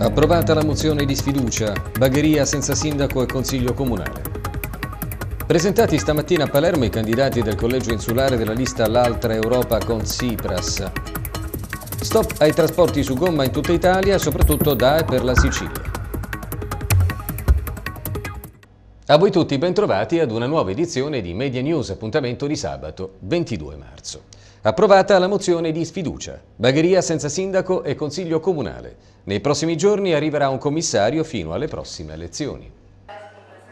Approvata la mozione di sfiducia, Bagheria senza sindaco e consiglio comunale. Presentati stamattina a Palermo i candidati del collegio insulare della lista L'Altra Europa con Tsipras. Stop ai trasporti su gomma in tutta Italia, soprattutto da e per la Sicilia. A voi tutti bentrovati ad una nuova edizione di Media News, appuntamento di sabato 22 marzo. Approvata la mozione di sfiducia, bagheria senza sindaco e consiglio comunale. Nei prossimi giorni arriverà un commissario fino alle prossime elezioni.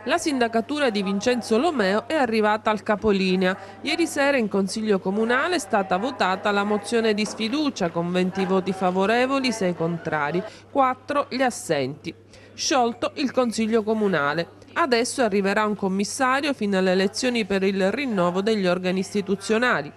La sindacatura di Vincenzo Lomeo è arrivata al capolinea. Ieri sera in Consiglio Comunale è stata votata la mozione di sfiducia con 20 voti favorevoli, 6 contrari, 4 gli assenti. Sciolto il Consiglio Comunale. Adesso arriverà un commissario fino alle elezioni per il rinnovo degli organi istituzionali.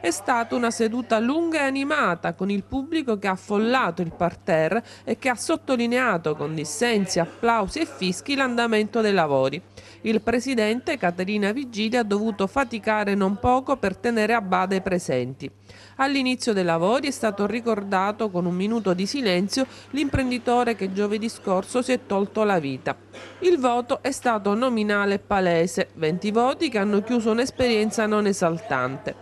È stata una seduta lunga e animata con il pubblico che ha affollato il parterre e che ha sottolineato con dissensi, applausi e fischi l'andamento dei lavori. Il presidente Caterina Vigili ha dovuto faticare non poco per tenere a bada i presenti. All'inizio dei lavori è stato ricordato con un minuto di silenzio l'imprenditore che giovedì scorso si è tolto la vita. Il voto è stato nominale e palese, 20 voti che hanno chiuso un'esperienza non esaltante.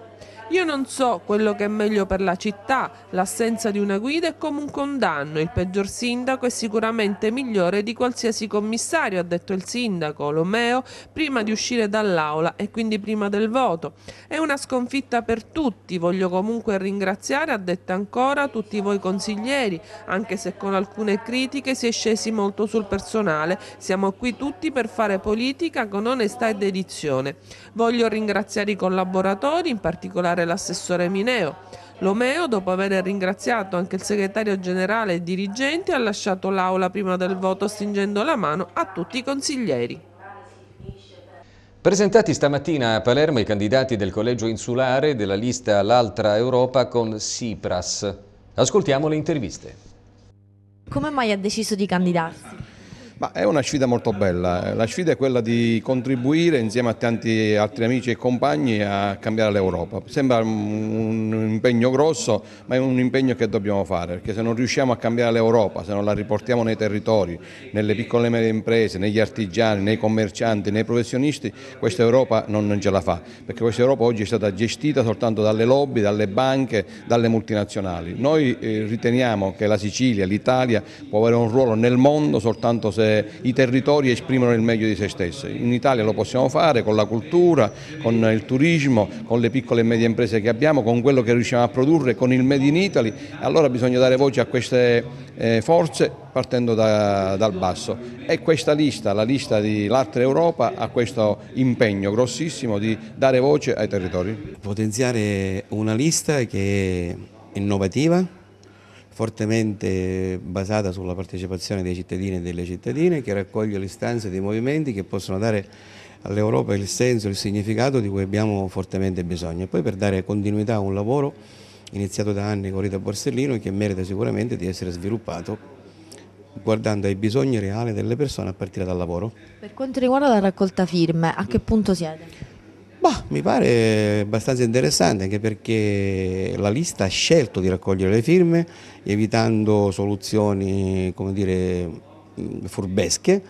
Io non so quello che è meglio per la città, l'assenza di una guida è comunque un danno, il peggior sindaco è sicuramente migliore di qualsiasi commissario, ha detto il sindaco Lomeo prima di uscire dall'aula e quindi prima del voto. È una sconfitta per tutti, voglio comunque ringraziare, ha detto ancora, tutti voi consiglieri, anche se con alcune critiche si è scesi molto sul personale, siamo qui tutti per fare politica con onestà e dedizione. Voglio ringraziare i collaboratori, in particolare parlare l'assessore Mineo. L'Omeo, dopo aver ringraziato anche il segretario generale e i dirigenti, ha lasciato l'aula prima del voto stringendo la mano a tutti i consiglieri. Presentati stamattina a Palermo i candidati del collegio insulare della lista L'Altra Europa con Sipras. Ascoltiamo le interviste. Come mai ha deciso di candidarsi? Ma è una sfida molto bella, la sfida è quella di contribuire insieme a tanti altri amici e compagni a cambiare l'Europa. Sembra un impegno grosso, ma è un impegno che dobbiamo fare, perché se non riusciamo a cambiare l'Europa, se non la riportiamo nei territori, nelle piccole e medie imprese, negli artigiani, nei commercianti, nei professionisti, questa Europa non ce la fa, perché questa Europa oggi è stata gestita soltanto dalle lobby, dalle banche, dalle multinazionali. Noi eh, riteniamo che la Sicilia, l'Italia può avere un ruolo nel mondo soltanto se eh, i territori esprimono il meglio di se stessi. In Italia lo possiamo fare con la cultura, con il turismo, con le piccole e medie imprese che abbiamo, con quello che riusciamo a produrre, con il Made in Italy. Allora bisogna dare voce a queste eh, forze partendo da, dal basso. E questa lista, la lista di l'Arte Europa, ha questo impegno grossissimo di dare voce ai territori. Potenziare una lista che è innovativa fortemente basata sulla partecipazione dei cittadini e delle cittadine, che raccoglie le istanze dei movimenti che possono dare all'Europa il senso, il significato di cui abbiamo fortemente bisogno. E poi per dare continuità a un lavoro iniziato da anni con Rita Borsellino che merita sicuramente di essere sviluppato guardando ai bisogni reali delle persone a partire dal lavoro. Per quanto riguarda la raccolta firme, a che punto siete? Bah, mi pare abbastanza interessante anche perché la lista ha scelto di raccogliere le firme evitando soluzioni come dire, mm, furbesche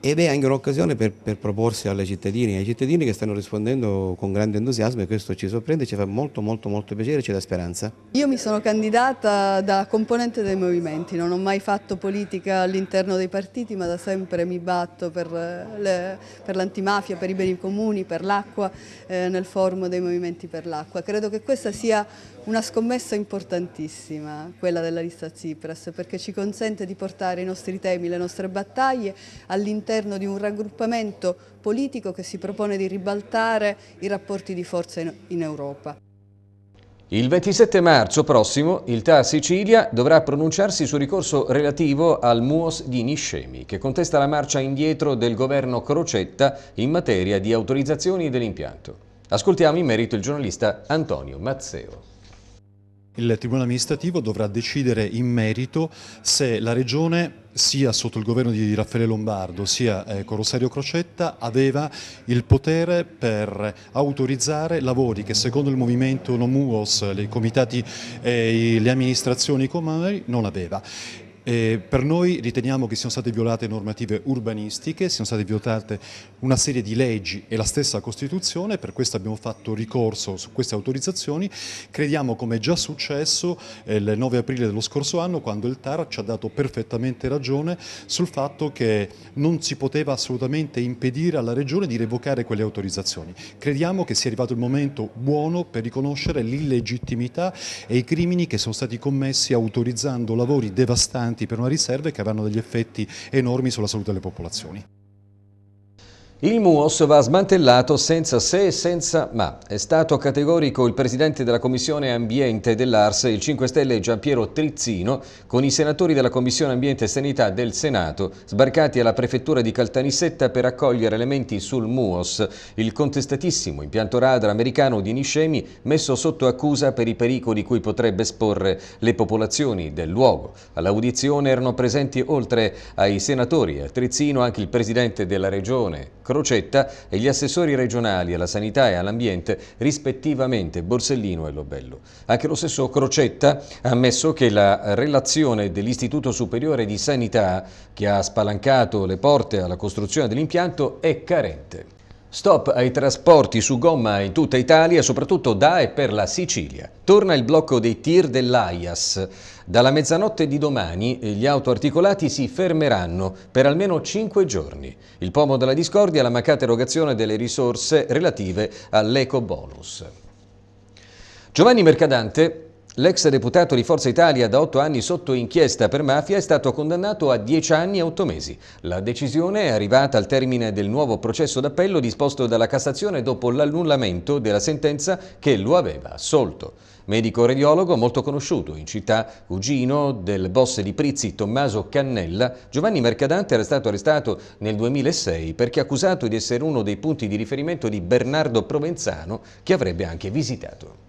ed è anche un'occasione per, per, proporsi alle cittadini, ai cittadini che stanno rispondendo con grande entusiasmo e questo ci sorprende, ci fa molto molto molto piacere, ci dà speranza. Io mi sono candidata da componente dei movimenti, non ho mai fatto politica all'interno dei partiti ma da sempre mi batto per, eh, l'antimafia, per, per i beni comuni, per l'acqua, eh, nel forum dei movimenti per l'acqua. Credo che questa sia una scommessa importantissima, quella della lista Tsipras, perché ci consente di portare i nostri temi, le nostre battaglie all'interno di un raggruppamento politico che si propone di ribaltare i rapporti di forza in Europa. Il 27 marzo prossimo il TAR Sicilia dovrà pronunciarsi sul ricorso relativo al MUOS di Niscemi che contesta la marcia indietro del governo Crocetta in materia di autorizzazioni dell'impianto. Ascoltiamo in merito il giornalista Antonio Mazzeo. Il Tribunale amministrativo dovrà decidere in merito se la Regione sia sotto il governo di Raffaele Lombardo sia eh, con Rosario Crocetta aveva il potere per autorizzare lavori che secondo il movimento Nomuos, i comitati e le amministrazioni comunali non aveva. Eh, per noi riteniamo che siano state violate normative urbanistiche, siano state violate una serie di leggi e la stessa Costituzione, per questo abbiamo fatto ricorso su queste autorizzazioni. Crediamo, come è già successo eh, il 9 aprile dello scorso anno, quando il TAR ci ha dato perfettamente ragione sul fatto che non si poteva assolutamente impedire alla Regione di revocare quelle autorizzazioni. Crediamo che sia arrivato il momento buono per riconoscere l'illegittimità e i crimini che sono stati commessi autorizzando lavori devastanti importanti per una riserva e che avranno degli effetti enormi sulla salute delle popolazioni. Il MUOS va smantellato senza se e senza ma. È stato categorico il presidente della Commissione Ambiente dell'Ars, il 5 Stelle Giampiero Trizzino, con i senatori della Commissione Ambiente e Sanità del Senato, sbarcati alla prefettura di Caltanissetta per accogliere elementi sul MUOS, il contestatissimo impianto radar americano di Niscemi, messo sotto accusa per i pericoli cui potrebbe esporre le popolazioni del luogo. All'audizione erano presenti oltre ai senatori e a Trizzino anche il presidente della regione, Crocetta e gli assessori regionali alla sanità e all'ambiente rispettivamente Borsellino e Lobello. Anche lo stesso Crocetta ha ammesso che la relazione dell'Istituto Superiore di Sanità che ha spalancato le porte alla costruzione dell'impianto è carente. Stop ai trasporti su gomma in tutta Italia, soprattutto da e per la Sicilia. Torna il blocco dei tir dell'AIAS. Dalla mezzanotte di domani eh, gli autoarticolati si fermeranno per almeno 5 giorni. Il pomo della discordia è la mancata erogazione delle risorse relative all'eco bonus. Giovanni Mercadante L'ex deputato di Forza Italia da otto anni sotto inchiesta per mafia è stato condannato a dieci anni e otto mesi. La decisione è arrivata al termine del nuovo processo d'appello disposto dalla Cassazione dopo l'annullamento della sentenza che lo aveva assolto. Medico radiologo molto conosciuto in città, cugino del boss di Prizzi Tommaso Cannella, Giovanni Mercadante era stato arrestato nel 2006 perché accusato di essere uno dei punti di riferimento di Bernardo Provenzano che avrebbe anche visitato.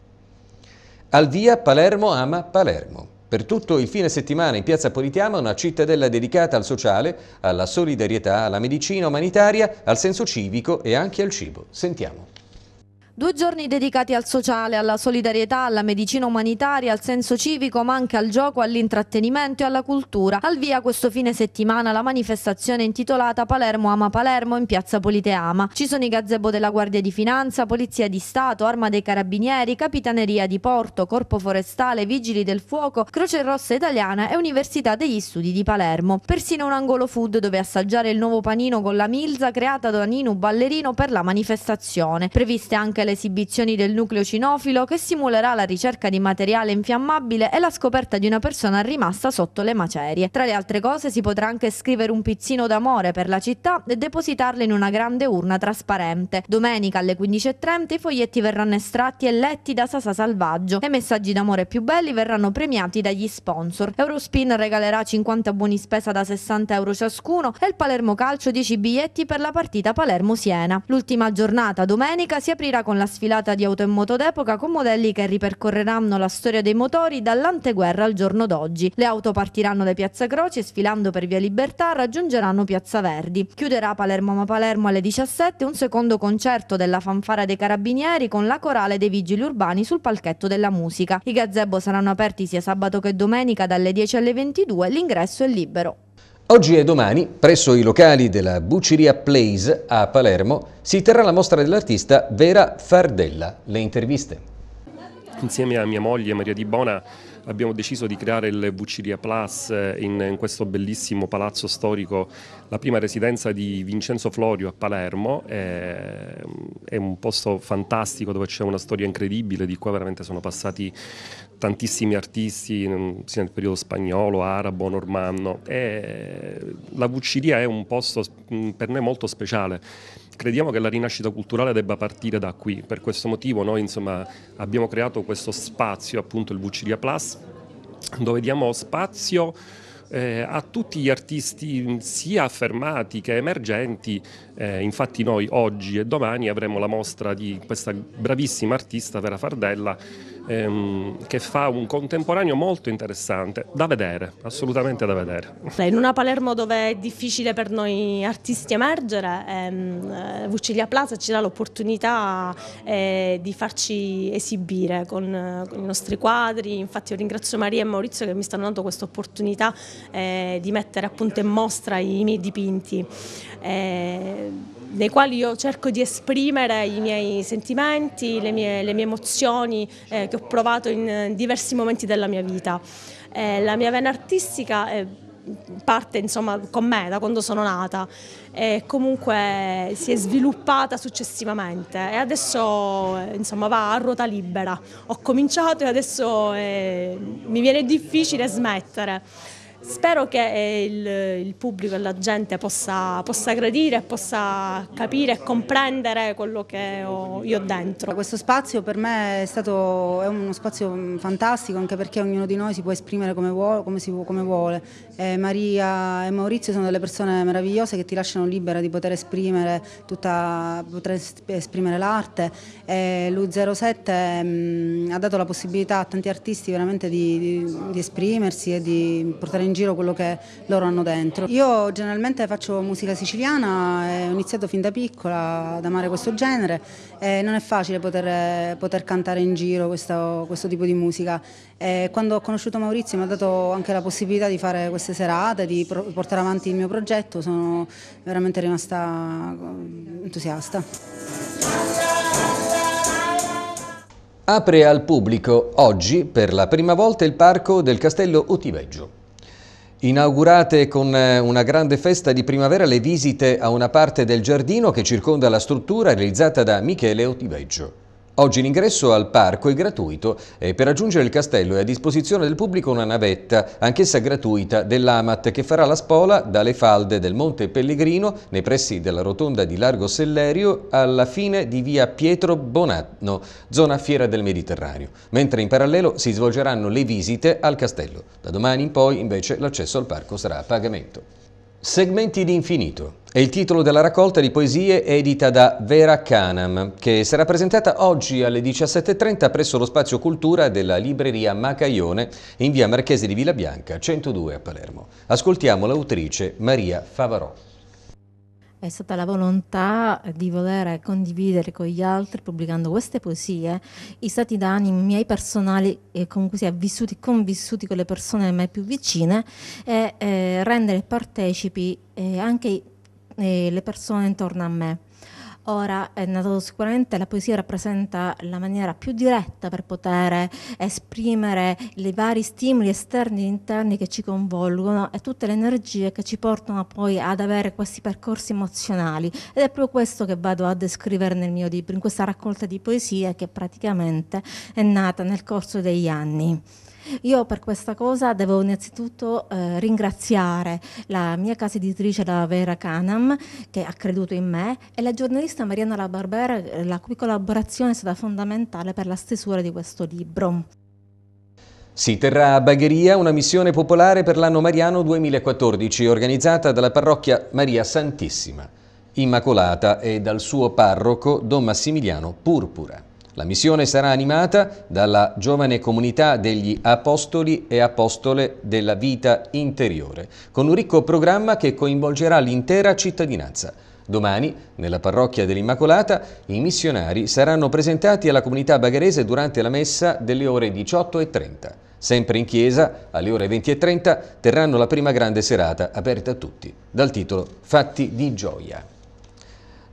Al via Palermo ama Palermo. Per tutto il fine settimana in piazza Politeama una cittadella dedicata al sociale, alla solidarietà, alla medicina umanitaria, al senso civico e anche al cibo. Sentiamo. Due giorni dedicati al sociale, alla solidarietà, alla medicina umanitaria, al senso civico, ma anche al gioco, all'intrattenimento e alla cultura. Al via questo fine settimana la manifestazione intitolata Palermo ama Palermo in piazza Politeama. Ci sono i gazebo della Guardia di Finanza, Polizia di Stato, Arma dei Carabinieri, Capitaneria di Porto, Corpo Forestale, Vigili del Fuoco, Croce Rossa Italiana e Università degli Studi di Palermo. Persino un angolo food dove assaggiare il nuovo panino con la milza creata da Nino Ballerino per la manifestazione. Previste anche le esibizioni del nucleo cinofilo che simulerà la ricerca di materiale infiammabile e la scoperta di una persona rimasta sotto le macerie. Tra le altre cose si potrà anche scrivere un pizzino d'amore per la città e depositarlo in una grande urna trasparente. Domenica alle 15.30 i foglietti verranno estratti e letti da Sasa Salvaggio e i messaggi d'amore più belli verranno premiati dagli sponsor. Eurospin regalerà 50 buoni spesa da 60 euro ciascuno e il Palermo Calcio 10 biglietti per la partita Palermo-Siena. L'ultima giornata domenica si aprirà con con la sfilata di auto e moto d'epoca con modelli che ripercorreranno la storia dei motori dall'anteguerra al giorno d'oggi. Le auto partiranno da Piazza Croce e sfilando per Via Libertà raggiungeranno Piazza Verdi. Chiuderà Palermo ma Palermo alle 17 un secondo concerto della fanfara dei Carabinieri con la corale dei Vigili Urbani sul palchetto della musica. I gazebo saranno aperti sia sabato che domenica dalle 10 alle 22, l'ingresso è libero. Oggi e domani, presso i locali della Buceria Place a Palermo, si terrà la mostra dell'artista Vera Fardella. Le interviste. Insieme a mia moglie Maria Di Bona abbiamo deciso di creare il Vuciria Plus eh, in, in, questo bellissimo palazzo storico, la prima residenza di Vincenzo Florio a Palermo. È, è un posto fantastico dove c'è una storia incredibile, di qua veramente sono passati tantissimi artisti, sia nel periodo spagnolo, arabo, normanno. E la Vuciria è un posto per noi molto speciale crediamo che la rinascita culturale debba partire da qui, per questo motivo noi insomma, abbiamo creato questo spazio, appunto il Vucilia Plus, dove diamo spazio eh, a tutti gli artisti sia affermati che emergenti. Eh, infatti noi oggi e domani avremo la mostra di questa bravissima artista Vera Fardella ehm, che fa un contemporaneo molto interessante, da vedere, assolutamente da vedere. In una Palermo dove è difficile per noi artisti emergere, ehm, eh, Vuciglia Plaza ci dà l'opportunità eh, di farci esibire con, con, i nostri quadri, infatti io ringrazio Maria e Maurizio che mi stanno dando questa opportunità eh, di mettere a in mostra i miei dipinti. Eh, nei quali io cerco di esprimere i miei sentimenti, le mie, le mie emozioni eh, che ho provato in diversi momenti della mia vita. Eh, la mia vena artistica è eh, parte insomma con me da quando sono nata e comunque si è sviluppata successivamente e adesso eh, insomma va a ruota libera. Ho cominciato e adesso eh, mi viene difficile smettere. Spero che eh, il, il pubblico e la gente possa, possa gradire, possa capire e comprendere quello che ho io dentro. Questo spazio per me è stato è uno spazio mm, fantastico anche perché ognuno di noi si può esprimere come vuole. Come si, come vuole. Eh, Maria e Maurizio sono delle persone meravigliose che ti lasciano libera di poter esprimere, tutta, poter esprimere l'arte. Eh, L'U07 mh, ha dato la possibilità a tanti artisti veramente di, di, di esprimersi e di portare in in giro quello che loro hanno dentro. Io generalmente faccio musica siciliana, ho iniziato fin da piccola ad amare questo genere e non è facile poter, poter cantare in giro questo, questo tipo di musica. Eh, quando ho conosciuto Maurizio mi ha dato anche la possibilità di fare queste serate, di portare avanti il mio progetto, sono veramente rimasta eh, entusiasta. Apre al pubblico oggi per la prima volta il parco del Castello Utiveggio. Inaugurate con eh, una grande festa di primavera le visite a una parte del giardino che circonda la struttura realizzata da Michele Otiveggio. Oggi l'ingresso al parco è gratuito e per raggiungere il castello è a disposizione del pubblico una navetta, anch'essa gratuita, dell'Amat che farà la spola dalle falde del Monte Pellegrino nei pressi della rotonda di Largo Sellerio alla fine di via Pietro Bonanno, zona fiera del Mediterraneo, mentre in parallelo si svolgeranno le visite al castello. Da domani in poi invece l'accesso al parco sarà a pagamento. Segmenti di infinito è il titolo della raccolta di poesie edita da Vera Canam, che sarà presentata oggi alle 17.30 presso lo Spazio Cultura della Libreria Macaione in via Marchese di Villa Bianca, 102 a Palermo. Ascoltiamo l'autrice Maria Favarò è stata la volontà di voler condividere con gli altri, pubblicando queste poesie, i stati d'animo miei personali eh, con cui si è vissuti, convissuti con le persone a me più vicine e eh, rendere partecipi eh, anche eh, le persone intorno a me. Ora è nato sicuramente la poesia rappresenta la maniera più diretta per poter esprimere i vari stimoli esterni e interni che ci coinvolgono e tutte le energie che ci portano poi ad avere questi percorsi emozionali ed è proprio questo che vado a descrivere nel mio libro, in questa raccolta di poesie che praticamente è nata nel corso degli anni. Io per questa cosa devo innanzitutto eh, ringraziare la mia casa editrice, la Vera Canam, che ha creduto in me, e la giornalista Mariana La Barbera, eh, la cui collaborazione è stata fondamentale per la stesura di questo libro. Si terrà a Bagheria una missione popolare per l'anno mariano 2014 organizzata dalla parrocchia Maria Santissima, Immacolata e dal suo parroco Don Massimiliano Purpura. La missione sarà animata dalla giovane comunità degli apostoli e apostole della vita interiore, con un ricco programma che coinvolgerà l'intera cittadinanza. Domani, nella parrocchia dell'Immacolata, i missionari saranno presentati alla comunità bagherese durante la messa delle ore 18.30. Sempre in chiesa, alle ore 20.30, terranno la prima grande serata aperta a tutti, dal titolo Fatti di gioia.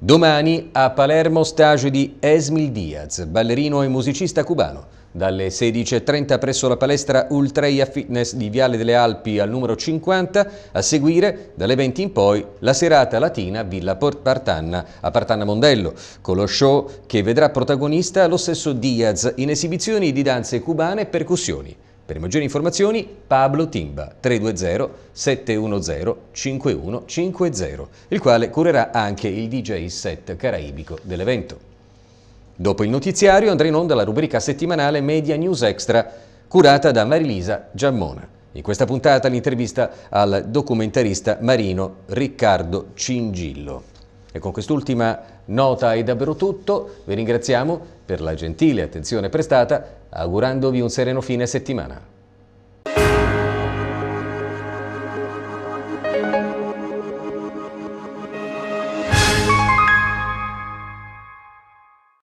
Domani a Palermo stage di Esmil Diaz, ballerino e musicista cubano. Dalle 16.30 presso la palestra Ultreia Fitness di Viale delle Alpi al numero 50, a seguire dalle 20 in poi la serata latina Villa Port Partanna a Partanna Mondello, con lo show che vedrà protagonista lo stesso Diaz in esibizioni di danze cubane e percussioni. Per maggiori informazioni Pablo Timba 320 710 5150, il quale curerà anche il DJ set caraibico dell'evento. Dopo il notiziario andrà in onda la rubrica settimanale Media News Extra, curata da Marilisa Giammona. In questa puntata l'intervista al documentarista marino Riccardo Cingillo. E con quest'ultima nota è davvero tutto, vi ringraziamo, per la gentile attenzione prestata, augurandovi un sereno fine settimana.